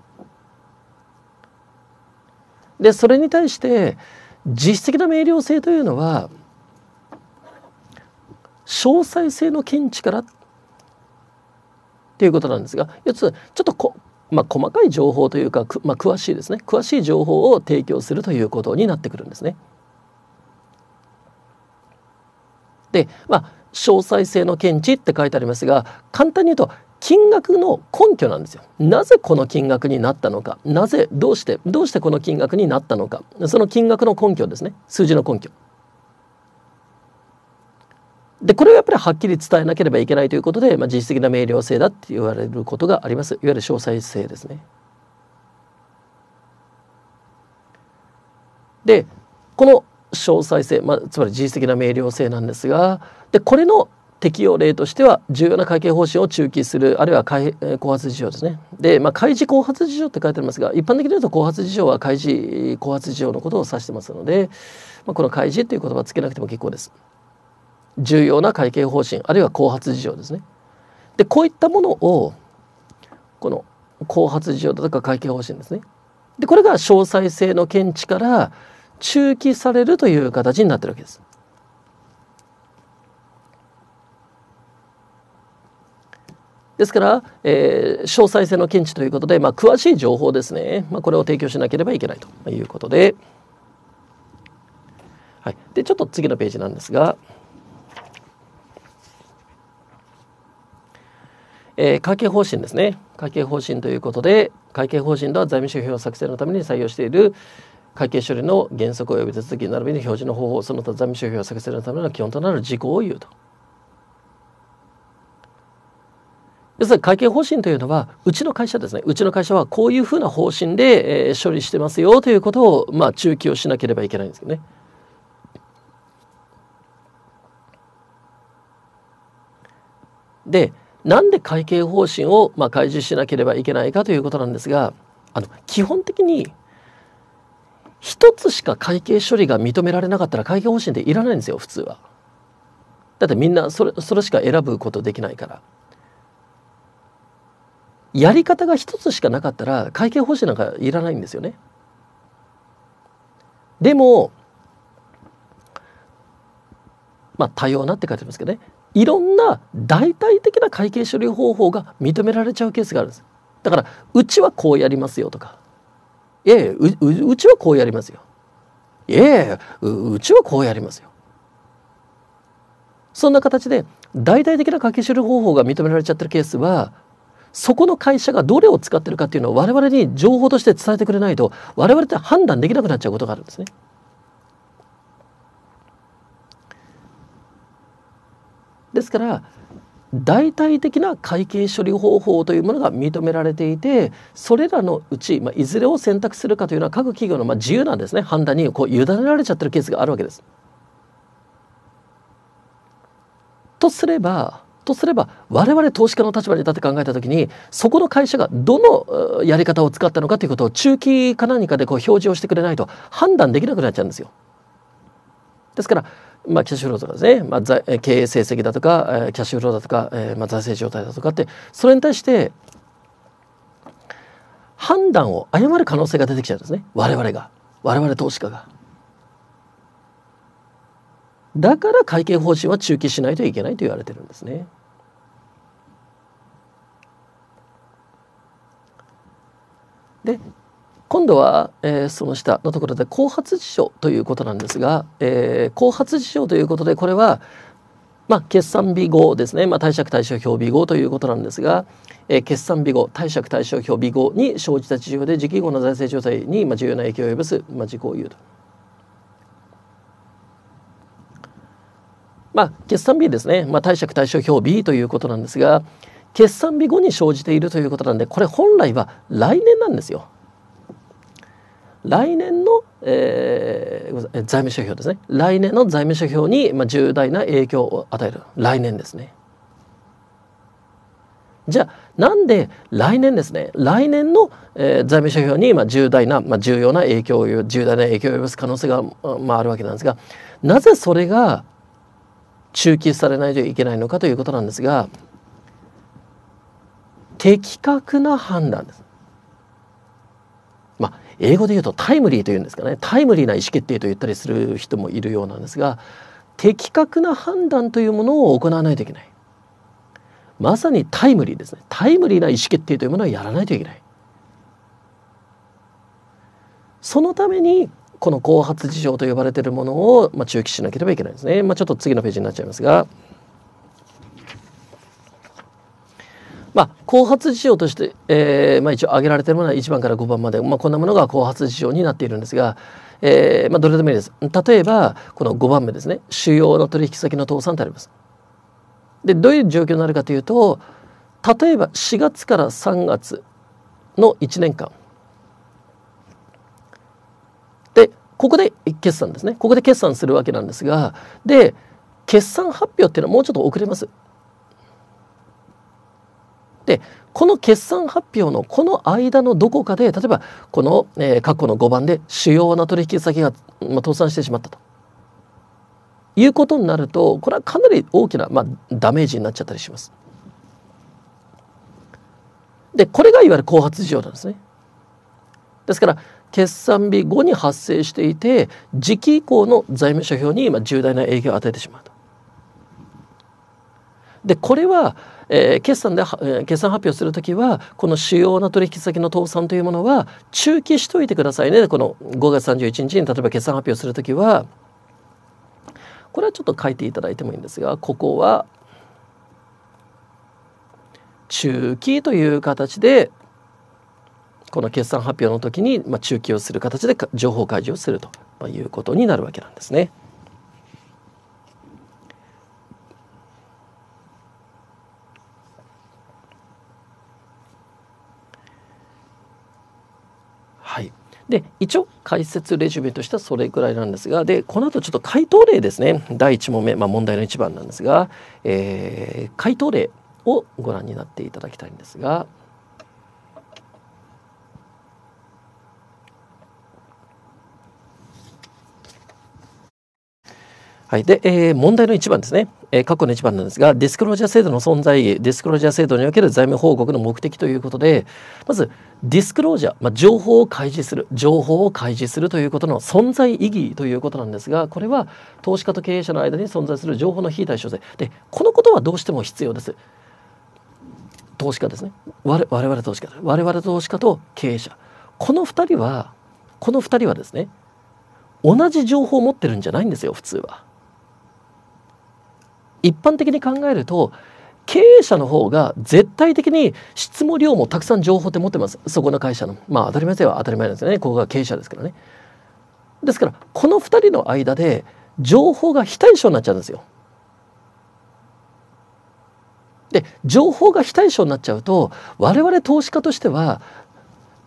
でそれに対して実質的な明瞭性というのは詳細性の見地からっていうことなんですが要するにちょっとこ、まあ、細かい情報というか、まあ、詳しいですね詳しい情報を提供するということになってくるんですね。で、まあ、詳細性の見地って書いてありますが簡単に言うと金額の根拠なんですよなぜこの金額になったのかなぜどうしてどうしてこの金額になったのかその金額の根拠ですね数字の根拠でこれをやっぱりはっきり伝えなければいけないということで、まあ、実質的な明瞭性だって言われることがありますいわゆる詳細性ですねでこの詳細性、まあ、つまり実質的な明瞭性なんですがでこれの適用例としては重要な会計方針を中期するあるいは開後発事情ですね。で、まあ、開示後発事情って書いてありますが一般的に言うと後発事情は開示後発事情のことを指してますので、まあ、この開示という言葉つけなくても結構です。重要な会計方針あるいは後発事情ですね。でこういったものをこの後発事情だとか会計方針ですね。でこれが詳細性の見地から中期されるという形になってるわけです。ですから、えー、詳細性の検知ということで、まあ、詳しい情報ですね、まあ、これを提供しなければいけないということで,、はい、でちょっと次のページなんですが、えー、会計方針ですね会計方針ということで会計方針では財務諸表作成のために採用している会計処理の原則及び手続き並びに表示の方法その他財務諸表作成のための基本となる事項を言うと。要するに会計方針というのはうちの会社ですねうちの会社はこういうふうな方針で、えー、処理してますよということを、まあ、中期をしなければいけないんですよね。でなんで会計方針を、まあ、開示しなければいけないかということなんですがあの基本的に一つしか会計処理が認められなかったら会計方針っていらないんですよ普通は。だってみんなそれそれしか選ぶことできないから。やり方が一つしかなかったら会計方針なんかいらないんですよね。でもまあ多様なって書いてますけどねいろんな代替的な会計処理方法が認められちゃうケースがあるんです。だからうちはこうやりますよとかいやいやうちはこうやりますよいやいやうちはこうやりますよそんな形で代替的な会計処理方法が認められちゃってるケースはそこの会社がどれを使ってるかっていうのを我々に情報として伝えてくれないと我々って判断できなくなっちゃうことがあるんですね。ですから代替的な会計処理方法というものが認められていてそれらのうち、まあ、いずれを選択するかというのは各企業のまあ自由なんですね判断にこう委ねられちゃってるケースがあるわけです。とすればとすれば我々投資家の立場に立って考えた時にそこの会社がどのやり方を使ったのかということを中期か何かでこう表示をしてくれないと判断できなくなっちゃうんですよ。ですから、まあ、キャッシュフローとかですね、まあ、経営成績だとか、えキャッシュフローだとか、えまあ、財政状態だとかってそれに対して判断を誤る可能性が出てきちゃうんですね我々が我々投資家が。だから会計方針は中期しないといけないと言われてるんですね。で今度は、えー、その下のところで後発事象ということなんですが、えー、後発事象ということでこれは、まあ、決算日後ですね、まあ、貸借対照表日後ということなんですが、えー、決算日後貸借対照表日後に生じた事情で時期後の財政状態に、まあ、重要な影響を及ぼす、まあ、事項を言うと。まあ、決算日ですね、まあ、貸借対照表 B ということなんですが、決算日後に生じているということなんでこれ本来は来年なんですよ。来年の、えー、財務諸表ですね来年の財務諸表に、まあ、重大な影響を与える来年ですね。じゃあなんで来年ですね来年の、えー、財務諸表に、まあ、重大な、まあ、重要な影響を重大な影響を及ぼす可能性が、まあ、あるわけなんですがなぜそれが中期されないといけないのかということなんですが的確な判断です。まあ、英語で言うとタイムリーというんですかねタイムリーな意思決定と言ったりする人もいるようなんですが的確な判断というものを行わないといけないまさにタイムリーですねタイムリーな意思決定というものはやらないといけないそのためにこの後発事情と呼ばれているものを、まあ、中期しなければいけないんですね、まあ、ちょっと次のページになっちゃいますが。まあ、後発事情として、えーまあ、一応挙げられているものは1番から5番まで、まあ、こんなものが後発事情になっているんですが、えーまあ、どれでもいいです。例えばこの5番目ですね主要の取引先の倒産ってあります。でどういう状況になるかというと例えば4月から3月の1年間でここで決算ですねここで決算するわけなんですがで決算発表っていうのはもうちょっと遅れます。でこの決算発表のこの間のどこかで例えばこの、えー、過去の5番で主要な取引先が、まあ、倒産してしまったということになるとこれはかなり大きな、まあ、ダメージになっちゃったりします。でこれがいわゆる後発事情なんですね。ですから決算日後に発生していて時期以降の財務諸表に今重大な影響を与えてしまうと。でこれはえー、決算で、えー、決算発表する時はこの主要な取引先の倒産というものは中期しといてくださいねこの5月31日に例えば決算発表する時はこれはちょっと書いていただいてもいいんですがここは中期という形でこの決算発表の時に、まあ、中期をする形で情報開示をするということになるわけなんですね。で一応解説レジュメとしてはそれぐらいなんですがでこの後ちょっと回答例ですね第1問目、まあ、問題の1番なんですが、えー、回答例をご覧になっていただきたいんですが。はい。で、えー、問題の1番ですね。えー、過去の1番なんですが、ディスクロージャー制度の存在意義、ディスクロージャー制度における財務報告の目的ということで、まず、ディスクロージャー、まあ、情報を開示する、情報を開示するということの存在意義ということなんですが、これは投資家と経営者の間に存在する情報の非対称性。で、このことはどうしても必要です。投資家ですね。我我々投資家、我々投資家と経営者。この2人は、この2人はですね、同じ情報を持ってるんじゃないんですよ、普通は。一般的に考えると経営者の方が絶対的に質も量もたくさん情報って持ってますそこの会社のまあ当たり前では当たり前なんですよねここが経営者ですからねですからこの2人の間で情報が非対称になっちゃうんですよで情報が非対称になっちゃうと我々投資家としては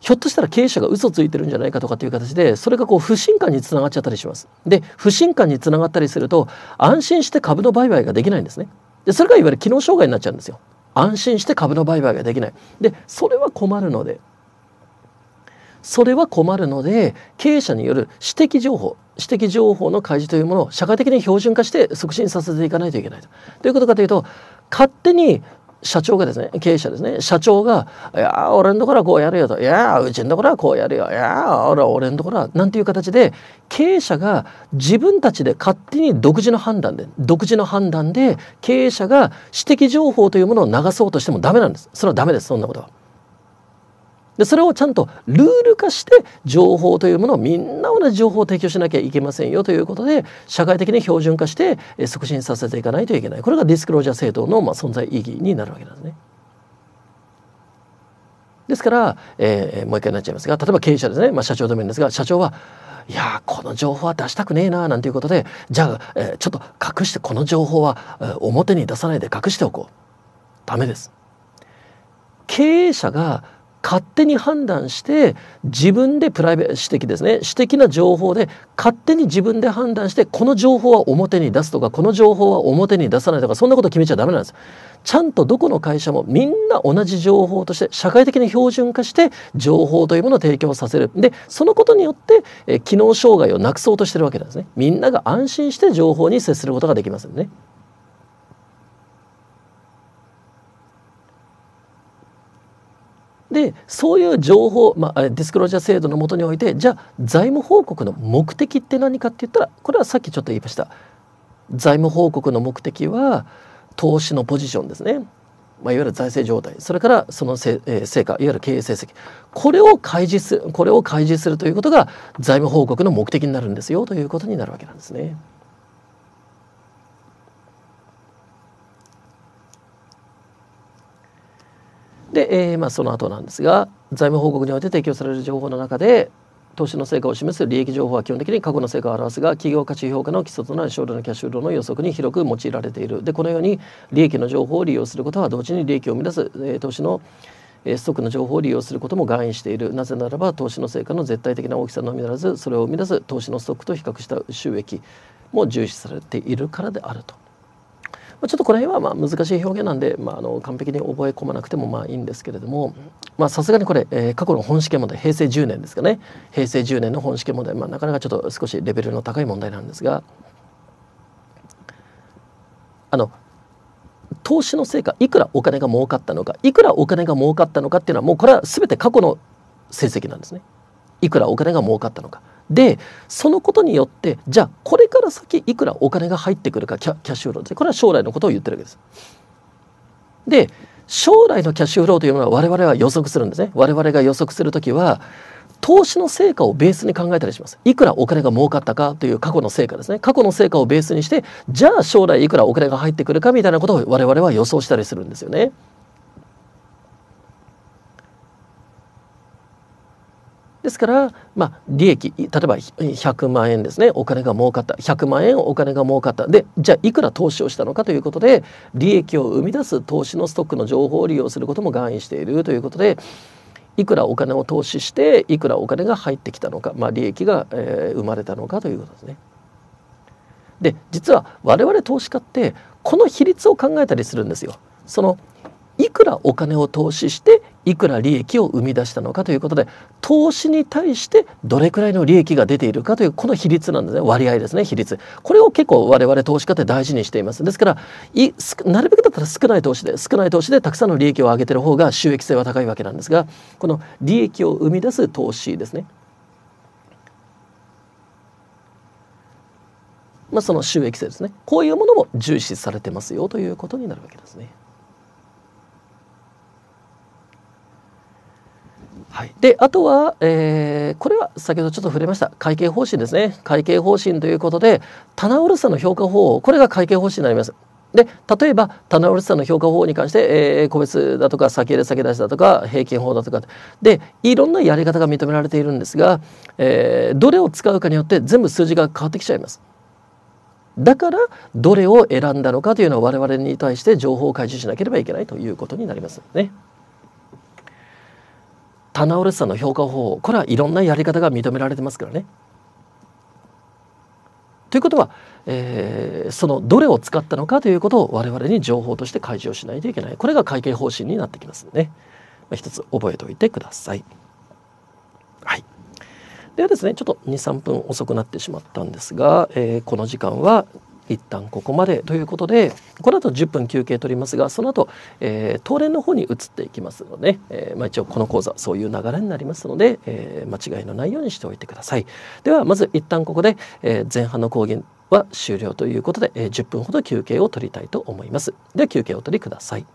ひょっとしたら経営者が嘘ついてるんじゃないかとかっていう形でそれがこう不信感につながっちゃったりしますで不信感につながったりすると安心して株の売買ができないんですねでそれがいわゆる機能障害になっちゃうんですよ安心して株の売買ができないでそれは困るのでそれは困るので経営者による私的情報私的情報の開示というものを社会的に標準化して促進させていかないといけないと。ということかというと勝手に社長がですね経営者ですね社長が「いや俺のところはこうやるよ」と「いやうちのところはこうやるよ」「いや俺のところは」なんていう形で経営者が自分たちで勝手に独自の判断で独自の判断で経営者が私的情報というものを流そうとしてもダメなんですそれはダメですそんなことは。でそれをちゃんとルール化して情報というものをみんな同じ情報を提供しなきゃいけませんよということで社会的に標準化して促進させていかないといけないこれがディスクロージャー制度のまあ存在意義になるわけなんですね。ですから、えー、もう一回になっちゃいますが例えば経営者ですね、まあ、社長でもいいんですが社長はいやこの情報は出したくねえななんていうことでじゃあ、えー、ちょっと隠してこの情報は、表に出さないで隠しておこうダメです経営者が勝手に判断して自分でプライベート私的ですね私的な情報で勝手に自分で判断してこの情報は表に出すとかこの情報は表に出さないとかそんなこと決めちゃダメなんです。ちゃんとどこの会社もみんな同じ情報として社会的に標準化して情報というものを提供させるでそのことによってえ機能障害をなくそうとしてるわけなんですねみんなが安心して情報に接することができますよね。でそういう情報、まあ、ディスクロージャー制度のもとにおいてじゃあ財務報告の目的って何かって言ったらこれはさっきちょっと言いました財務報告の目的は投資のポジションですね、まあ、いわゆる財政状態それからそのせ、えー、成果いわゆる経営成績これを開示するこれを開示するということが財務報告の目的になるんですよということになるわけなんですね。で、えー、まあその後なんですが財務報告において提供される情報の中で投資の成果を示す利益情報は基本的に過去の成果を表すが企業価値評価の基礎となる少量のキャッシュフローの予測に広く用いられているでこのように利益の情報を利用することは同時に利益を生み出す、えー、投資のストックの情報を利用することも含意しているなぜならば投資の成果の絶対的な大きさのみならずそれを生み出す投資のストックと比較した収益も重視されているからであると。ちょっとこの辺はまあ難しい表現なんで、まあ、あの完璧に覚え込まなくてもまあいいんですけれどもさすがにこれ、えー、過去の本試験問題平成10年ですかね平成10年の本試験問題、まあ、なかなかちょっと少しレベルの高い問題なんですがあの投資の成果いくらお金が儲かったのかいくらお金が儲かったのかっていうのはもうこれは全て過去の成績なんですね。いくらお金が儲かったのかでそのことによってじゃあこれから先いくらお金が入ってくるかキャキャッシュフローですこれは将来のことを言ってるわけです。で将来のキャッシュフローというものは我々は予測するんですね。我々が予測する時は投資の成果をベースに考えたりします。いくらお金が儲かったかという過去の成果ですね。過去の成果をベースにしてじゃあ将来いくらお金が入ってくるかみたいなことを我々は予想したりするんですよね。ですから、まあ、利益例えば100万円ですねお金が儲かった100万円お金が儲かったでじゃあいくら投資をしたのかということで利益を生み出す投資のストックの情報を利用することも含意しているということでいくらお金を投資していくらお金が入ってきたのか、まあ、利益が、えー、生まれたのかということですね。で実は我々投資家ってこの比率を考えたりするんですよ。そのいくらお金を投資していくら利益を生み出したのかということで投資に対してどれくらいの利益が出ているかというこの比率なんですね割合ですね比率これを結構我々投資家って大事にしていますですからいなるべくだったら少ない投資で少ない投資でたくさんの利益を上げてる方が収益性は高いわけなんですがこの利益を生み出す投資ですねまあその収益性ですねこういうものも重視されてますよということになるわけですね。はい、であとは、えー、これは先ほどちょっと触れました会計方針ですね会計方針ということで棚卸さの評価方法これが会計方針になります。で例えば棚卸さの評価方法に関して、えー、個別だとか先入れ先出しだとか平均法だとかでいろんなやり方が認められているんですが、えー、どれを使うかによって全部数字が変わってきちゃいます。だからどれを選んだのかというのは我々に対して情報を開示しなければいけないということになりますね。棚卸さんの評価方法これはいろんなやり方が認められてますからね。ということは、えー、そのどれを使ったのかということを我々に情報として開示をしないといけないこれが会計方針になってきますので、ね、まあ、一つ覚えておいてください。はい、ではですねちょっと23分遅くなってしまったんですが、えー、この時間は一旦ここまでということでこの後10分休憩取りますがその後、えー、東連の方に移っていきますので、えー、まあ、一応この講座そういう流れになりますので、えー、間違いのないようにしておいてください。ではまず一旦ここで、え前半の講義は終了ということで、え10分ほど休憩を取りたいと思います。では休憩をお取りください。